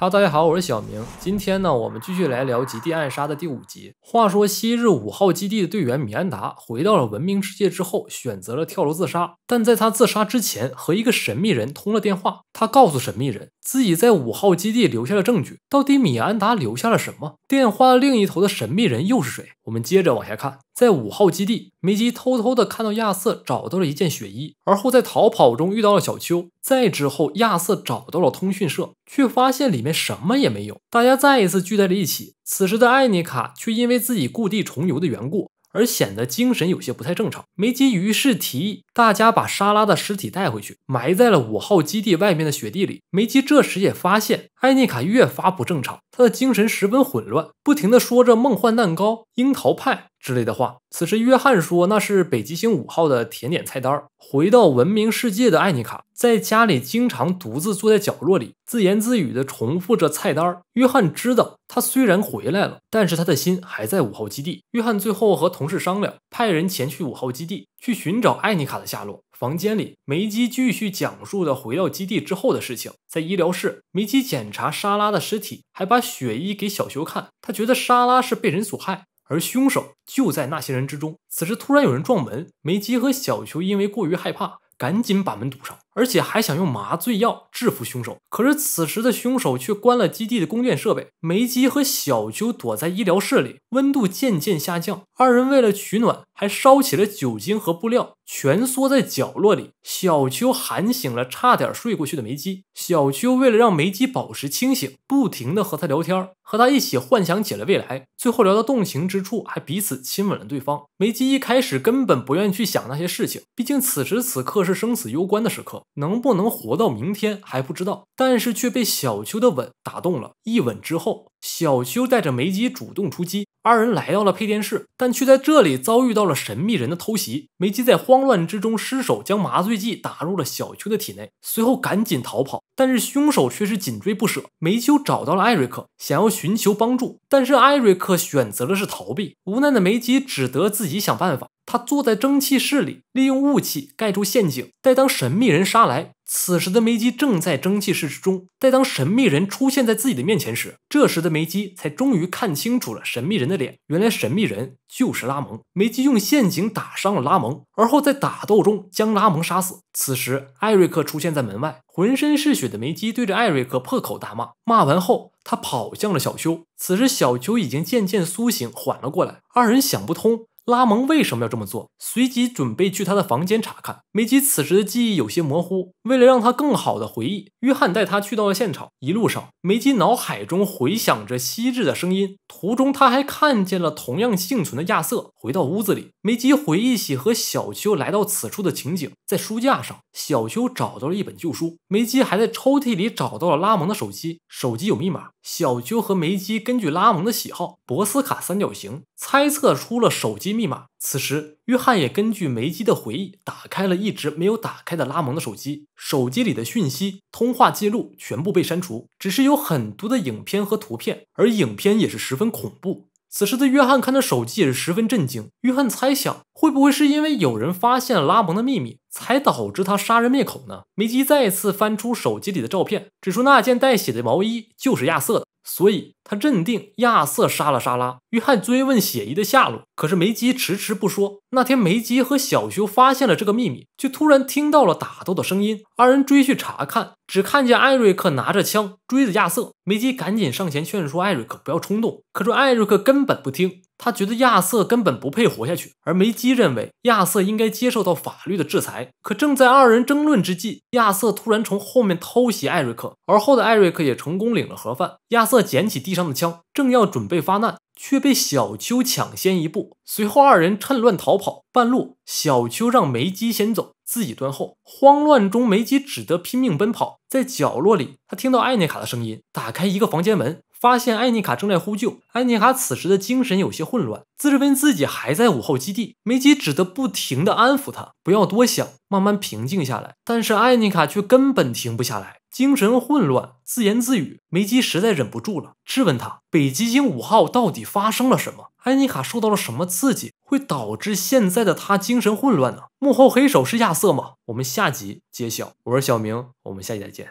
哈，大家好，我是小明。今天呢，我们继续来聊《极地暗杀》的第五集。话说，昔日五号基地的队员米安达回到了文明世界之后，选择了跳楼自杀。但在他自杀之前，和一个神秘人通了电话。他告诉神秘人，自己在五号基地留下了证据。到底米安达留下了什么？电话另一头的神秘人又是谁？我们接着往下看。在五号基地，梅吉偷偷的看到亚瑟找到了一件血衣，而后在逃跑中遇到了小丘。再之后，亚瑟找到了通讯社。却发现里面什么也没有，大家再一次聚在了一起。此时的艾妮卡却因为自己故地重游的缘故，而显得精神有些不太正常。梅姬于是提议。大家把莎拉的尸体带回去，埋在了五号基地外面的雪地里。梅基这时也发现艾妮卡越发不正常，她的精神十分混乱，不停的说着“梦幻蛋糕、樱桃派”之类的话。此时，约翰说：“那是北极星五号的甜点菜单。”回到文明世界的艾妮卡，在家里经常独自坐在角落里，自言自语的重复着菜单。约翰知道他虽然回来了，但是他的心还在五号基地。约翰最后和同事商量，派人前去五号基地。去寻找艾妮卡的下落。房间里，梅基继续讲述的回到基地之后的事情。在医疗室，梅基检查莎拉的尸体，还把血衣给小球看。他觉得莎拉是被人所害，而凶手就在那些人之中。此时突然有人撞门，梅基和小球因为过于害怕，赶紧把门堵上。而且还想用麻醉药制服凶手，可是此时的凶手却关了基地的供电设备。梅姬和小秋躲在医疗室里，温度渐渐下降，二人为了取暖还烧起了酒精和布料，蜷缩在角落里。小秋喊醒了差点睡过去的梅姬，小秋为了让梅姬保持清醒，不停地和他聊天，和他一起幻想起了未来。最后聊到动情之处，还彼此亲吻了对方。梅姬一开始根本不愿意去想那些事情，毕竟此时此刻是生死攸关的时刻。能不能活到明天还不知道，但是却被小秋的吻打动了。一吻之后，小秋带着梅姬主动出击。二人来到了配电室，但却在这里遭遇到了神秘人的偷袭。梅姬在慌乱之中失手将麻醉剂打入了小秋的体内，随后赶紧逃跑，但是凶手却是紧追不舍。梅丘找到了艾瑞克，想要寻求帮助，但是艾瑞克选择的是逃避。无奈的梅姬只得自己想办法。他坐在蒸汽室里，利用雾气盖住陷阱，待当神秘人杀来。此时的梅姬正在蒸汽室中，待当神秘人出现在自己的面前时，这时的梅姬才终于看清楚了神秘人的脸。原来神秘人就是拉蒙。梅姬用陷阱打伤了拉蒙，而后在打斗中将拉蒙杀死。此时艾瑞克出现在门外，浑身是血的梅姬对着艾瑞克破口大骂。骂完后，他跑向了小秋。此时小秋已经渐渐苏醒，缓了过来。二人想不通。拉蒙为什么要这么做？随即准备去他的房间查看。梅姬此时的记忆有些模糊，为了让他更好的回忆，约翰带他去到了现场。一路上，梅姬脑海中回响着昔日的声音。途中，他还看见了同样幸存的亚瑟。回到屋子里，梅姬回忆起和小秋来到此处的情景。在书架上，小秋找到了一本旧书。梅姬还在抽屉里找到了拉蒙的手机，手机有密码。小秋和梅姬根据拉蒙的喜好——博斯卡三角形，猜测出了手机。密码。此时，约翰也根据梅姬的回忆，打开了一直没有打开的拉蒙的手机。手机里的讯息、通话记录全部被删除，只是有很多的影片和图片，而影片也是十分恐怖。此时的约翰看到手机也是十分震惊。约翰猜想，会不会是因为有人发现了拉蒙的秘密，才导致他杀人灭口呢？梅姬再次翻出手机里的照片，指出那件带血的毛衣就是亚瑟的。所以他认定亚瑟杀了莎拉，约翰追问血衣的下落，可是梅姬迟迟不说。那天梅姬和小修发现了这个秘密，却突然听到了打斗的声音，二人追去查看，只看见艾瑞克拿着枪追着亚瑟，梅姬赶紧上前劝说艾瑞克不要冲动，可是艾瑞克根本不听。他觉得亚瑟根本不配活下去，而梅基认为亚瑟应该接受到法律的制裁。可正在二人争论之际，亚瑟突然从后面偷袭艾瑞克，而后的艾瑞克也成功领了盒饭。亚瑟捡起地上的枪，正要准备发难，却被小秋抢先一步。随后二人趁乱逃跑，半路小秋让梅基先走，自己断后。慌乱中，梅基只得拼命奔跑，在角落里他听到艾内卡的声音，打开一个房间门。发现艾妮卡正在呼救，艾妮卡此时的精神有些混乱，自认为自己还在午后基地，梅姬只得不停地安抚她，不要多想，慢慢平静下来。但是艾妮卡却根本停不下来，精神混乱，自言自语。梅姬实在忍不住了，质问他北极星五号到底发生了什么？艾妮卡受到了什么刺激，会导致现在的他精神混乱呢？幕后黑手是亚瑟吗？我们下集揭晓。我是小明，我们下期再见。